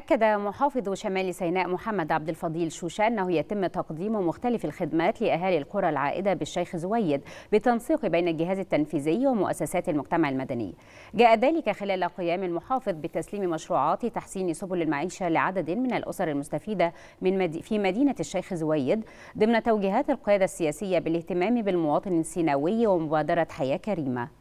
أكد محافظ شمال سيناء محمد عبد الفضيل شوشة أنه يتم تقديم مختلف الخدمات لأهالي القرى العائدة بالشيخ زويد بالتنسيق بين الجهاز التنفيذي ومؤسسات المجتمع المدني جاء ذلك خلال قيام المحافظ بتسليم مشروعات تحسين سبل المعيشة لعدد من الأسر المستفيدة من مد... في مدينة الشيخ زويد ضمن توجيهات القيادة السياسية بالاهتمام بالمواطن السيناوي ومبادرة حياة كريمة